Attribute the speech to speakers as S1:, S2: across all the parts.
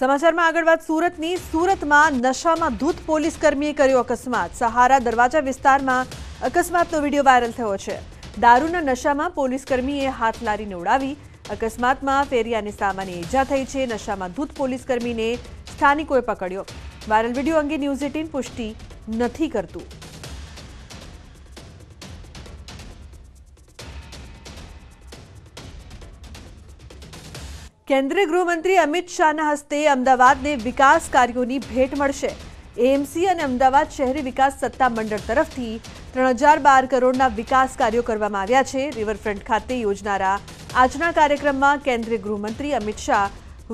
S1: સમાચારમાં આગળ વાત સુરતની સુરતમાં નશામાં ધૂત પોલીસ કર્મીએ કર્યો અકસ્માત સહારા દરવાજા વિસ્તારમાં અકસ્માતનો વિડીયો વાયરલ થયો છે દારૂના નશામાં પોલીસ કર્મીએ હાથ લારીને ઉડાવી અકસ્માતમાં ફેરિયાની સામાન્ય ઈજા થઈ છે નશામાં ધૂત પોલીસ કર્મીને સ્થાનિકોએ પકડ્યો વાયરલ વિડીયો અંગે ન્યૂઝ એટીન પુષ્ટિ નથી કરતું કેન્દ્રીય ગૃહમંત્રી અમિત શાહના હસ્તે અમદાવાદને વિકાસ કાર્યોની ભેટ મળશે એએમસી અને અમદાવાદ શહેરી વિકાસ સત્તા મંડળ તરફથી ત્રણ હજાર બાર કરોડના વિકાસ કાર્યો કરવામાં આવ્યા છે રિવરફ્રન્ટ ખાતે યોજનારા આજના કાર્યક્રમમાં કેન્દ્રીય ગૃહમંત્રી અમિત શાહ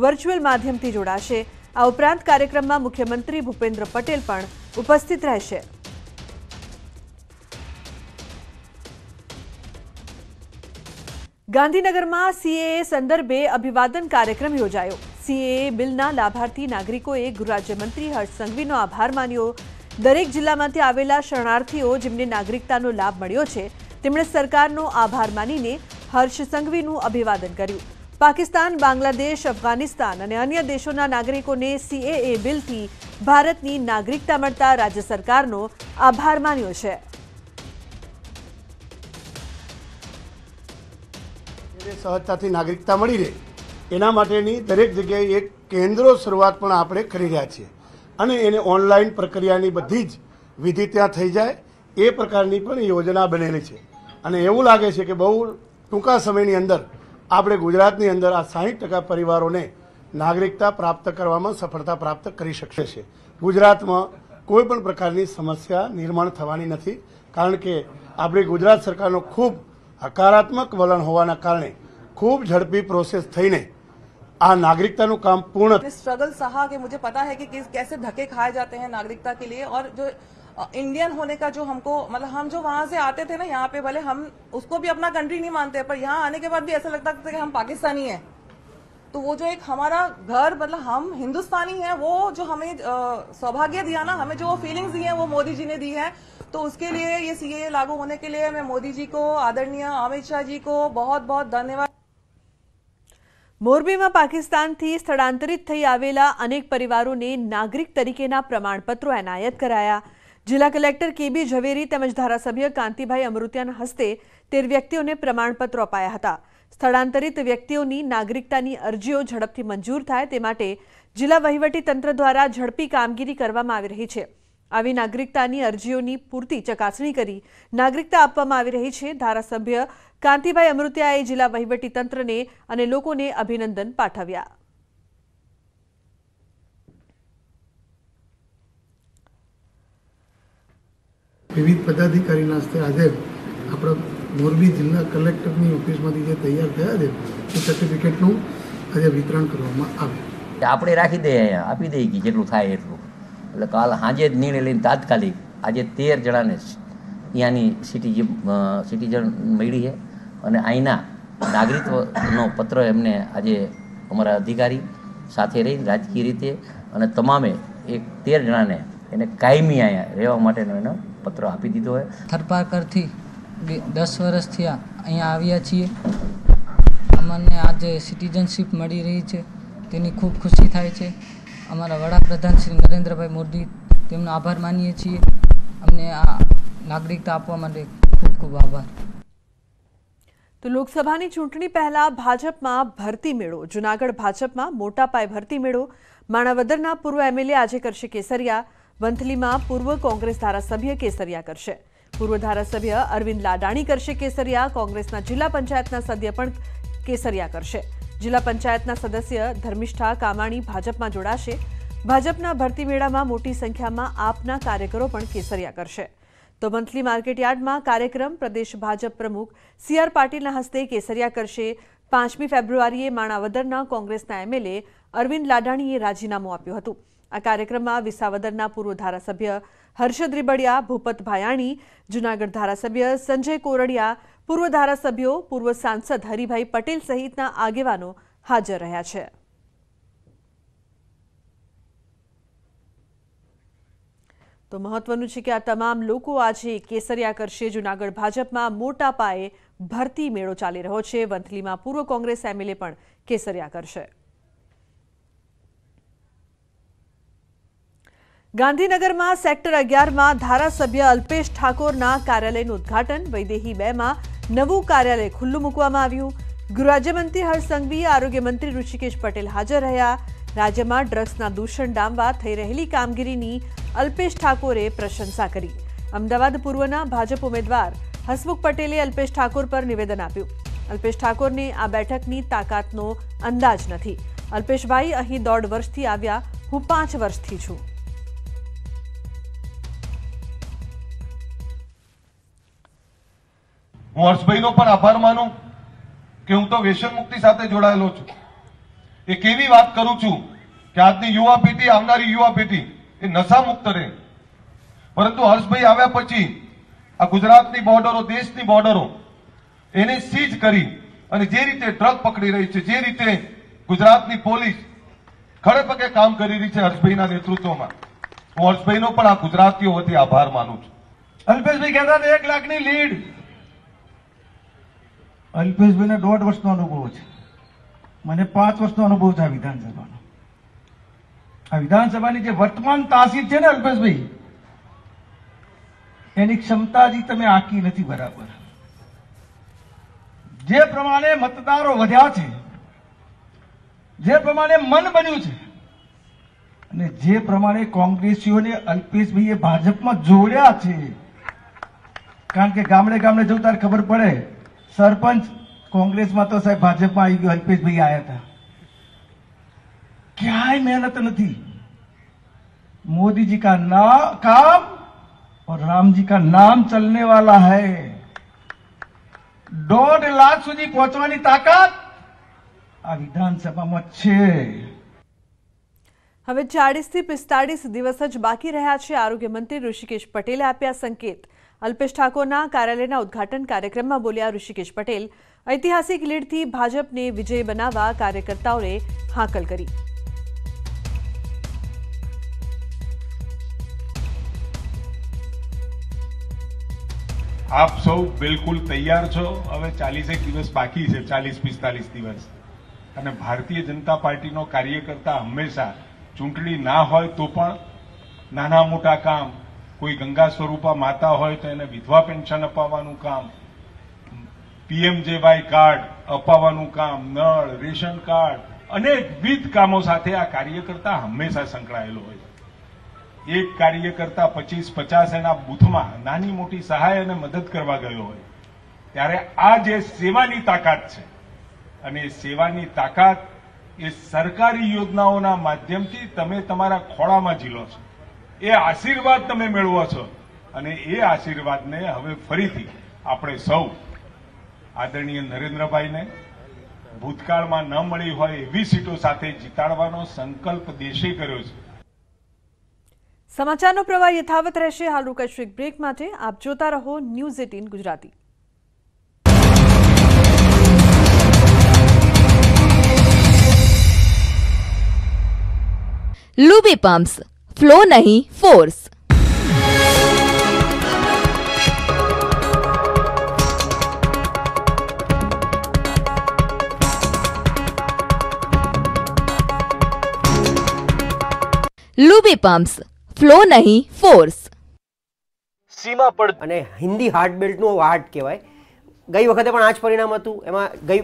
S1: વર્ચ્યુઅલ માધ્યમથી જોડાશે આ ઉપરાંત કાર્યક્રમમાં મુખ્યમંત્રી ભૂપેન્દ્ર પટેલ પણ ઉપસ્થિત રહેશે ગાંધીનગરમાં સીએએ સંદર્ભે અભિવાદન કાર્યક્રમ યોજાયો સીએએ બિલના લાભાર્થી નાગરિકોએ ગૃહરાજ્યમંત્રી હર્ષ સંઘવીનો આભાર માન્યો દરેક જિલ્લામાંથી આવેલા શરણાર્થીઓ જેમને નાગરિકતાનો લાભ મળ્યો છે તેમણે સરકારનો આભાર માનીને હર્ષ સંઘવીનું અભિવાદન કર્યું પાકિસ્તાન બાંગ્લાદેશ અફઘાનિસ્તાન અને અન્ય દેશોના નાગરિકોને સીએએ બિલથી ભારતની નાગરિકતા મળતા રાજ્ય સરકારનો આભાર માન્યો છે
S2: તે સહજતાથી નાગરિકતા મળી રહે એના માટેની દરેક જગ્યાએ એક કેન્દ્રો શરૂઆત પણ આપણે કરી રહ્યા છીએ અને એને ઓનલાઈન પ્રક્રિયાની બધી જ વિધિ ત્યાં થઈ જાય એ પ્રકારની પણ યોજના બનેલી છે અને એવું લાગે છે કે બહુ ટૂંકા સમયની અંદર આપણે ગુજરાતની અંદર આ સાહીઠ ટકા પરિવારોને નાગરિકતા પ્રાપ્ત કરવામાં સફળતા પ્રાપ્ત કરી શકશે છે ગુજરાતમાં કોઈ પણ પ્રકારની સમસ્યા નિર્માણ થવાની નથી કારણ કે આપણી ગુજરાત સરકારનો ખૂબ હકારાત્મક વલણ खूब झड़पी प्रोसेस ઝડપી પ્રોસેસ થઈને આ
S3: નાગरिकता કામ પૂર્ણ
S1: સ્ટ્રગલ સહા કે મુજે પતા હૈ કે कैसे धक्के खाए जाते हैं नागरिकता के लिए और जो इंडियन होने का जो हमको मतलब हम जो वहां से आते थे ना यहाँ पे भले हम उसको भी अपना कंट्री नहीं मानते पर यहाँ आने के बाद भी ऐसा लगता था कि हम पाकिस्तानी हैं तो वो जो एक हमारा घर मतलब हम हिंदुस्तानी हैं वो जो हमें सौभाग्य दिया ना हमें जो फीलिंग्स दी है वो मोदी जी ने दी है तो उसके लिए ये सीए लागू होने के लिए मैं मोदी जी को आदरणीय अमित शाह जी को बहुत बहुत धन्यवाद મોરબીમાં પાકિસ્તાનથી સ્થળાંતરિત થઈ આવેલા અનેક પરિવારોને નાગરિક તરીકેના પ્રમાણપત્રો એનાયત કરાયા જિલ્લા કલેક્ટર કેબી ઝવેરી તેમજ ધારાસભ્ય કાંતિભાઈ અમૃતિયાના હસ્તે તેર વ્યક્તિઓને પ્રમાણપત્રો અપાયા હતા સ્થળાંતરિત વ્યક્તિઓની નાગરિકતાની અરજીઓ ઝડપથી મંજૂર થાય તે માટે જિલ્લા વહીવટી તંત્ર દ્વારા ઝડપી કામગીરી કરવામાં આવી રહી છે આવી નાગરિકતાની અરજીઓની પૂરતી ચકાસણી કરી નાગરિકતા આપવામાં આવી રહી છે ધારાસભ્ય કાંતિભાઈ અમૃત્યાએ જિલ્લા વહીવટીતંત્રને અને લોકોને અભિનંદન પાઠવ્યા
S2: વિવિધ પદાધિકારીના હસ્તે આજે આપણા
S4: મોરબી જિલ્લા કલેક્ટરની ઓફિસમાંથી જે તૈયાર થયા છે એ સર્ટિફિકેટનું આજે વિતરણ
S5: કરવામાં આવે આપણે રાખી દઈએ આપી દઈએ કે જેટલું થાય એટલું એટલે કાલ સાંજે જ નિર્ણય લઈને તાત્કાલિક આજે તેર જણાને અહીંયાની સિટી સિટીઝન મળી છે અને અહીંના નાગરિકત્વનો પત્ર એમને આજે અમારા અધિકારી સાથે રહીને રાજકીય રીતે અને તમામે એક તેર જણાને એને કાયમી અહીંયા રહેવા માટેનો એનો પત્ર આપી દીધો હોય થરપારકરથી દસ વર્ષથી અહીંયા આવ્યા છીએ અમને આજે સિટીઝનશીપ મળી રહી છે તેની ખૂબ ખુશી થાય છે અમારા વડાપ્રધાન શ્રી નરેન્દ્રભાઈ મોદી તેમનો આભાર માનીએ છીએ
S1: અમને આ નાગરિકતા
S5: આપવા માટે ખૂબ ખૂબ
S1: આભાર તો લોકસભાની ચૂંટણી પહેલા ભાજપમાં ભરતી મેળો જુનાગઢ ભાજપમાં મોટા પાયે ભરતી મેળો માણાવદરના પૂર્વ એમએલએ આજે કરશે કેસરિયા વંથલીમાં પૂર્વ કોંગ્રેસ ધારાસભ્ય કેસરિયા કરશે પૂર્વ ધારાસભ્ય અરવિંદ લાડાણી કરશે કેસરિયા કોંગ્રેસના જિલ્લા પંચાયતના સભ્ય પણ કેસરિયા કરશે जिला पंचायतना सदस्य धर्मिष्ठा कामाणी भाजपाમાં જોડાશે ભાજપના ભરતી મેળામાં મોટી સંખ્યામાં આપના કાર્યકરો પણ કેસરીયા કરશે તો મંથલી માર્કેટયાર્ડમાં કાર્યક્રમ pradesh भाजपा પ્રમુખ સી આર પાટીલના હસ્તે કેસરીયા કરશે 5મી ફેબ્રુઆરીએ માણાવદરના કોંગ્રેસના એમએલએ અરવિંદ લાડાણીએ રાજીનામું આપ્યું હતું આ કાર્યક્રમમાં વિસાવદરના પૂર્વ ધારાસભ્ય હર્ષદ રીબડિયા ભૂપત ભાયાણી જૂનાગઢ ધારાસભ્ય સંજય કોરડિયા પૂર્વ ધારાસભ્યો પૂર્વ સાંસદ હરિભાઈ પટેલ સહિતના આગેવાનો હાજર રહ્યા છે તો મહત્વનું છે કે આ તમામ લોકો આજે કેસરિયા કરશે જૂનાગઢ ભાજપમાં મોટા પાયે ભરતી મેળો ચાલી રહ્યો છે વંથલીમાં પૂર્વ કોંગ્રેસ એમએલએ પણ કેસરિયા કરશે ગાંધીનગરમાં સેક્ટર 11 માં ધારાસભ્ય અલ્પેશ ઠાકોર ના કાર્યાલયનું ઉદ્ઘાટન વૈદેહીબે માં નવું કાર્યાલય ખુલ્લું મુકવામાં આવ્યું ગુજરાત મંત્રી હરસંગબી આરોગ્ય મંત્રી ઋષિકેશ પટેલ હાજર રહ્યા રાજ્યમાં ડ્રસના દુષણ ડામવા થઈ રહેલી કામગીરીની અલ્પેશ ઠાકોરે પ્રશંસા કરી અમદાવાદ પૂર્વના ભાજપ ઉમેદવાર હસમુખ પટેલે અલ્પેશ ઠાકુર પર નિવેદન આપ્યું અલ્પેશ ઠાકોરને આ બેઠકની તાકાતનો અંદાજ નથી અલ્પેશભાઈ અહી 2 વર્ષથી આવ્યા હું 5 વર્ષથી છું
S5: હું
S3: હર્ષભાઈનો પણ આભાર માનું કે હું તો વ્યસન મુક્તિ સાથે જોડાયેલો છું એ કેવી વાત કરું છું કે આજની યુવા પેઢી આવનારી યુવા પેઢી એ નશા મુક્ત રહે પરંતુ હર્ષભાઈ આવ્યા પછી આ ગુજરાતની બોર્ડરો દેશની બોર્ડરો એને સીઝ કરી અને જે રીતે ટ્રક પકડી રહી છે જે રીતે ગુજરાતની પોલીસ ખડેપગે કામ કરી રહી છે હર્ષભાઈના નેતૃત્વમાં હું હર્ષભાઈનો પણ આ ગુજરાતીઓ વતી આભાર માનું છું અલ્પેશભાઈ કહેતા એક લાખની લીડ
S2: અલ્પેશભાઈને દોઢ વર્ષનો અનુભવ છે મને પાંચ વર્ષનો અનુભવ છે આ વિધાનસભાનો આ વિધાનસભાની જે વર્તમાન તાસીર છે ને અલ્પેશભાઈ એની ક્ષમતા હજી તમે આંકી નથી બરાબર જે પ્રમાણે મતદારો વધ્યા છે જે
S4: પ્રમાણે મન બન્યું છે
S2: અને જે પ્રમાણે કોંગ્રેસીઓને અલ્પેશભાઈએ ભાજપમાં જોડ્યા છે કારણ કે ગામડે ગામડે જવું ખબર પડે સરપંચ કોંગ્રેસમાં તો સાહેબ ભાજપમાં આવી ગયો અલ્પેશભાઈ આવ્યા હતા ક્યાંય મહેનત નથી મોદીજી કા ના કામ और राम जी का नाम चलने वाला દોઢ
S4: લાખ સુધી પહોંચવાની તાકાત
S2: આ વિધાનસભામાં છે
S1: હવે ચાળીસથી પિસ્તાળીસ દિવસ જ બાકી રહ્યા છે આરોગ્યમંત્રી ઋષિકેશ પટેલે આપ્યા સંકેત અલ્પેશ ઠાકોરના કાર્યાલયના ઉદઘાટન કાર્યક્રમમાં બોલ્યા ઋષિકેશ પટેલ ઐતિહાસિક લીડથી ભાજપને વિજય બનાવવા કાર્યકર્તાઓએ હાકલ કરી
S3: આપ સૌ બિલકુલ તૈયાર છો હવે ચાલીસેક દિવસ બાકી છે ચાલીસ પિસ્તાલીસ દિવસ અને ભારતીય જનતા પાર્ટીનો કાર્યકર્તા હંમેશા ચૂંટણી ના હોય તો પણ નાના મોટા કામ કોઈ ગંગા સ્વરૂપા માતા હોય તો એને વિધવા પેન્શન અપાવવાનું કામ પીએમજેવાય કાર્ડ અપાવવાનું કામ નળ રેશન કાર્ડ અનેકવિધ કામો સાથે આ કાર્યકર્તા હંમેશા સંકળાયેલો હોય એક કાર્યકર્તા પચીસ પચાસ એના બુથમાં નાની મોટી સહાય અને મદદ કરવા ગયો હોય ત્યારે આ જે સેવાની તાકાત છે અને સેવાની તાકાત એ સરકારી યોજનાઓના માધ્યમથી તમે તમારા ખોળામાં ઝીલો છો એ આશીર્વાદ તમે મેળવો છો અને એ આશીર્વાદને હવે ફરીથી આપણે સૌ આદરણીય નરેન્દ્રભાઈને ભૂતકાળમાં ન મળી હોય એવી સીટો સાથે જીતાડવાનો સંકલ્પ દેશે કર્યો છે
S1: સમાચારનો પ્રવાહ યથાવત રહેશે હાલ રોકાશ્રિક બ્રેક માટે આપ જોતા રહો news eighteen Gujarati Lubi pumps flow નહીં ફોર્સ લુબી પમ્પ્સ ફ્લો નહીં ફોર્સ
S5: સીમા પર અને હિન્દી હાર્ટ બેલ્ટનું હાર્ટ કહેવાય ગઈ વખતે પણ આ જ પરિણામ હતું એમાં ગઈ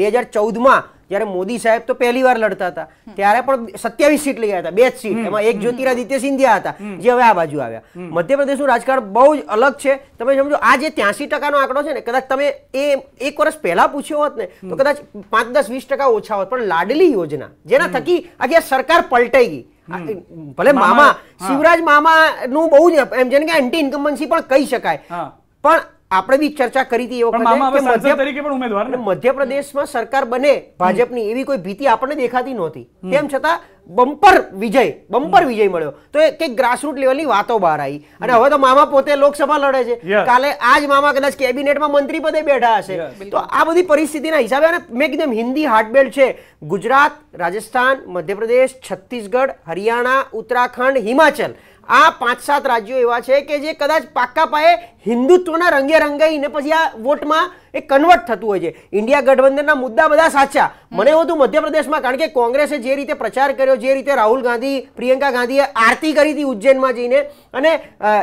S5: બે હજાર ચૌદમાં જ્યારે મોદી સાહેબ તો પહેલી વાર લડતા હતા ત્યારે પણ સત્યાવીસ સીટ લઈ ગયા હતા બે જ સીટ એમાં એક જ્યોતિરાદિત્ય સિંધિયા હતા જે હવે આ બાજુ આવ્યા મધ્યપ્રદેશનું રાજકારણ બહુ જ અલગ છે તમે સમજો આ જે ત્યાંસી ટકાનો આંકડો છે ને કદાચ તમે એ એક વર્ષ પહેલા પૂછ્યો હોત ને તો કદાચ પાંચ દસ વીસ ટકા ઓછા હોત પણ લાડલી યોજના જેના થકી આખી સરકાર પલટાઈ ગઈ ભલે મામા શિવરાજ મામા નું બહુ જ એમ જેને કે એન્ટી ઇન્કમ્બન્સી પણ કહી શકાય પણ આપણે બી ચર્ચા કરી હતી એ વખતે મધ્યપ્રદેશમાં સરકાર બને ભાજપની એવી કોઈ ભીતિ આપણને દેખાતી નહોતી તેમ છતાં બમ્પર વિજય બમ્પર વિજય મળ્યો તો તે ગ્રાસરૂટ લેવલની વાતો બહાર આવી અને હવે તો મામા પોતે લોકસભા લડે છે કાલે આજ મામા કદાચ કેબિનેટમાં મંત્રી પદે બેઠા હશે તો આ બધી પરિસ્થિતિના હિસાબે અને મેં એકદમ હિન્દી હાર્ટબેલ્ટ છે ગુજરાત રાજસ્થાન મધ્યપ્રદેશ છત્તીસગઢ હરિયાણા ઉત્તરાખંડ હિમાચલ આ પાંચ સાત રાજ્યો એવા છે કે જે કદાચ પાક્કા પાયે હિન્દુત્વના રંગે રંગાઈને પછી આ વોટમાં એ કન્વર્ટ થતું હોય છે ઇન્ડિયા ગઠબંધનના મુદ્દા બધા સાચા મને એવું હતું મધ્યપ્રદેશમાં કારણ કે કોંગ્રેસે જે રીતે પ્રચાર કર્યો જે રીતે રાહુલ ગાંધી પ્રિયંકા ગાંધીએ આરતી કરી હતી ઉજ્જૈનમાં જઈને અને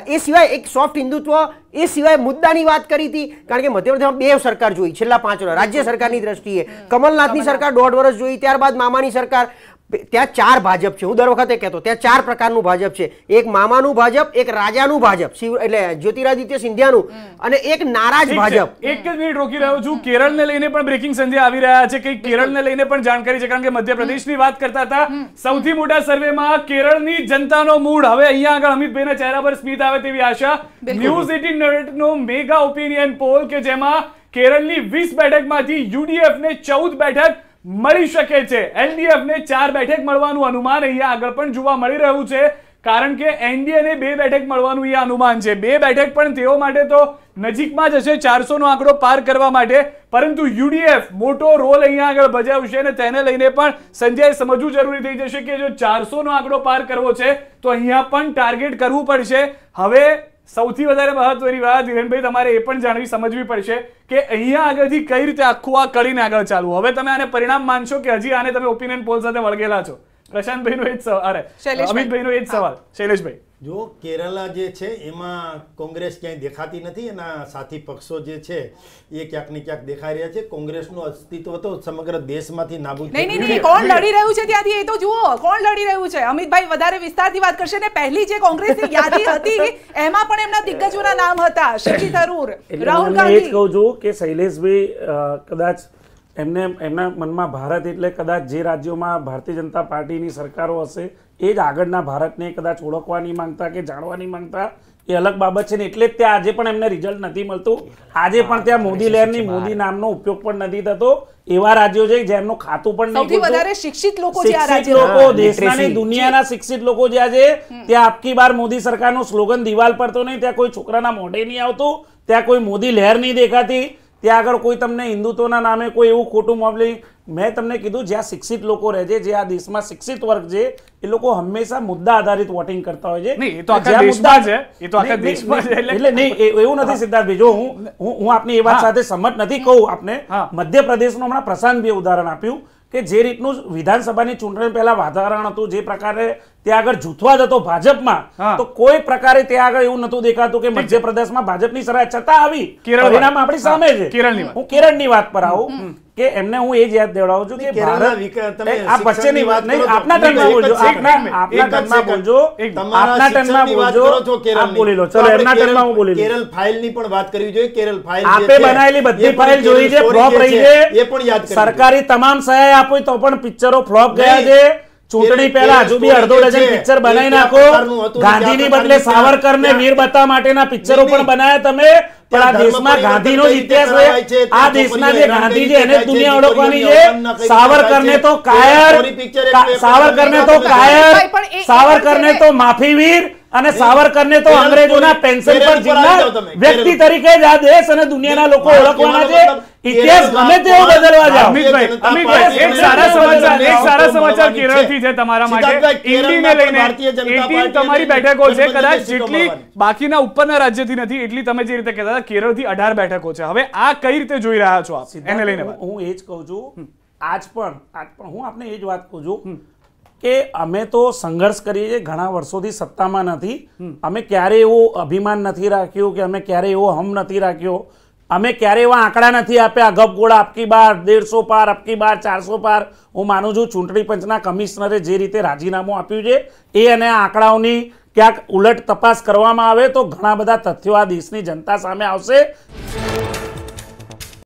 S5: એ સિવાય એક સોફ્ટ હિન્દુત્વ એ સિવાય મુદ્દાની વાત કરી હતી કારણ કે મધ્યપ્રદેશમાં બે સરકાર જોઈ છેલ્લા પાંચ વર્ષ રાજ્ય સરકારની દ્રષ્ટિએ કમલનાથની સરકાર દોઢ વર્ષ જોઈ ત્યારબાદ મામાની સરકાર ત્યાં ચાર ભાજપ છે હું દર વખતે કહેતો ત્યાં ચાર પ્રકારનું ભાજપ છે એક મામાનું ભાજપ એક રાજાનું ભાજપ શિવ એટલે જ્યોતિરાદિત્ય સિંધિયાનું અને એક નારાજ ભાજપ
S4: એક જ મિનિટ રોકી રહ્યો છું કેરળને લઈને પણ બ્રેકિંગ સંજય આવી રહ્યા છે કે કેરળને લઈને પણ જાણકારી છે કારણ કે મધ્યપ્રદેશ ની વાત કરતા હતા સૌથી મોટા સર્વેમાં જનતા નો મૂડ હવે અહીંયા આગળ અમિતભાઈના ચહેરા પર સ્મિત આવે તેવી આશા ન્યૂઝ એટીન નો મેગા ઓપિનિયન પોલ કે જેમાં કેરળની વીસ બેઠક માંથી યુડીએફ ને ચૌદ બેઠક મળી શકે છે એનડીએફને ચાર બેઠક મળવાનું અનુમાન અહીંયા આગળ પણ જોવા મળી રહ્યું છે કારણ કે એનડીએને બે બેઠક મળવાનું અહીંયા અનુમાન છે બે બેઠક પણ તેઓ માટે તો નજીકમાં જ હશે ચારસોનો આંકડો પાર કરવા માટે પરંતુ યુડીએફ મોટો રોલ અહીંયા આગળ ભજાવશે અને તેને લઈને પણ સંજય સમજવું જરૂરી થઈ જશે કે જો ચારસોનો આંકડો પાર કરવો છે તો અહીંયા પણ ટાર્ગેટ કરવું પડશે હવે સૌથી વધારે મહત્વની વાત ધીરેનભાઈ તમારે એ પણ જાણવી સમજવી પડશે કે અહીંયા આગળથી કઈ રીતે આખું આ કરીને આગળ ચાલવું હવે તમે આને પરિણામ માનશો કે હજી આને તમે ઓપિનિયન પોલ સાથે વળગેલા છો નો એ જ સવાલ અરે નો એ જ સવાલ શૈલેષભાઈ
S2: જો કેરલા જે છે એમાં કોંગ્રેસ ક્યાંય દેખાતી નથી એના સાથી પક્ષો જે છે એ ક્યાંક ને ક્યાંક દેખાઈ રહ્યા છે કોંગ્રેસનું અસ્તિત્વ તો સમગ્ર દેશમાંથી નાબૂદ નહીં નહીં કોણ લડી રહ્યું
S4: છે ત્યાંથી એ તો જુઓ કોણ લડી રહ્યું છે અમિતભાઈ વધારે વિસ્તારથી વાત કરશે ને પહેલી જે કોંગ્રેસની યાદી હતી એમાં પણ એમના દિગ્ગજોના નામ હતા શશી થરૂર
S2: રાહુલ ગાંધી કહું છું કે શૈલેષભાઈ કદાચ એમને એમના મનમાં ભારત એટલે કદાચ જે રાજ્યોમાં ભારતીય જનતા પાર્ટીની સરકારો હશે એ જ આગળના ભારતને કદાચ ઓળખવાની માંગતા કે જાણવાની માંગતા એ અલગ બાબત છે ને એટલે જ ત્યાં આજે પણ એમને રિઝલ્ટ નથી મળતું આજે પણ ત્યાં મોદી લહેરની મોદી નામનો ઉપયોગ પણ નથી થતો એવા રાજ્યો છે જેમનું ખાતું પણ નથી વધારે
S1: શિક્ષિત લોકો જે લોકો દેશના
S2: દુનિયાના શિક્ષિત લોકો જ્યાં છે ત્યાં આપકી બાર મોદી સરકારનો સ્લોગન દિવાલ પર તો નહીં ત્યાં કોઈ છોકરાના મોઢે નહીં આવતું ત્યાં કોઈ મોદી લહેર નહીં દેખાતી ત્યાં આગળ કોઈ તમને હિન્દુત્વના નામે કોઈ એવું ખોટું મામલી મેં તમને કીધું જ્યાં શિક્ષિત લોકો રહે છે જે આ દેશમાં શિક્ષિત વર્ગ છે એ લોકો હંમેશા મુદ્દા આધારિત વોટિંગ કરતા હોય છે એટલે નહીં એવું નથી સિદ્ધાર્થભાઈ જો હું હું આપની એ વાત સાથે સંમત નથી કહું આપને મધ્યપ્રદેશનું હમણાં પ્રશાંતભાઈ ઉદાહરણ આપ્યું કે જે રીતનું વિધાનસભાની ચૂંટણી પહેલા વાતાવરણ હતું જે પ્રકારે ત્યાં આગળ જૂથવાદ હતો ભાજપમાં તો કોઈ પ્રકારે ત્યાં આગળ એવું નતું દેખાતું કે મધ્યપ્રદેશમાં ભાજપની સરાહ છતાં આવી પરિણામ આપણી સામે છે હું કેરળની વાત પર આવું કે એમને હું એ જ યાદ દેવડાવું છું કે ભારત આપ વચ્ચેની વાત નહીં આપના ટર્નમાં બોલજો આપના આપના ટર્નમાં બોલજો આપના ટર્નમાં બોલજો આપ બોલી લો ચલો એમના ટર્નમાં હું બોલી લઉં કેરળ ફાઇલની પણ વાત કરવી જોઈએ કેરળ ફાઇલ આપે બનાવેલી બધી ફાઇલ જોઈ છે ફ્લોપ રહી છે એ પણ યાદ સરકારી તમામ સહાય આપો તો પણ પિક્ચરો ફ્લોપ ગયા છે ચૂંટણી પહેલા હજુ બી અડધો ડઝન પિક્ચર બનાવી નાખો ગાંધીની બદલે સાવરકરને વીર બતા માટેના પિક્ચરો પણ બનાયા તમે પણ આ દેશમાં ગાંધીનો જ ઇતિહાસ છે આ દેશના જે ગાંધી છે એને દુનિયા ઓળખવાની છે સાવરકરને તો કાયર સાવરકર ને તો કાયર સાવરકરને તો માફીવીર અને સાવરકરને તો અંગ્રેજો ના પેન્શન પર જીવનાર વ્યક્તિ તરીકે જ આ દેશ અને દુનિયાના લોકો ઓળખવાના છે ઇતિહાસ ગમે તેવો બદલવા જાવ અમિતભાઈ અમિતભાઈ એક સારા સમાચાર એક સારા સમાચાર કેરળથી છે તમારા માટે ઇન્ડીને લઈને 18 તમારી બેઠકો છે કદાચ જેટલી
S4: બાકીના ઉપરના રાજ્યથી નથી એટલી તમે જે રીતે કહેતા હતા કેરળથી 18 બેઠકો છે હવે આ કઈ રીતે જોઈ રહ્યા છો આપ એને લઈને
S2: હું એ જ કહું છું આજ પણ આજ પણ હું આપને એ જ વાત કહું છું કે અમે તો સંઘર્ષ કરીએ છીએ ઘણા વર્ષોથી સત્તામાં નથી અમે ક્યારે એવો અભિમાન નથી રાખ્યું કે અમે ક્યારે એવો હમ નથી રાખ્યો અમે ક્યારેય એવા આંકડા નથી આપ્યા ગપગોળા અબકી બાર દેડસો પાર અબકી બાર ચારસો પાર હું માનું છું ચૂંટણી પંચના કમિશનરે જે રીતે રાજીનામું આપ્યું છે એ અને આંકડાઓની ક્યાંક ઉલટ તપાસ કરવામાં આવે તો ઘણા બધા તથ્યો આ દેશની જનતા સામે આવશે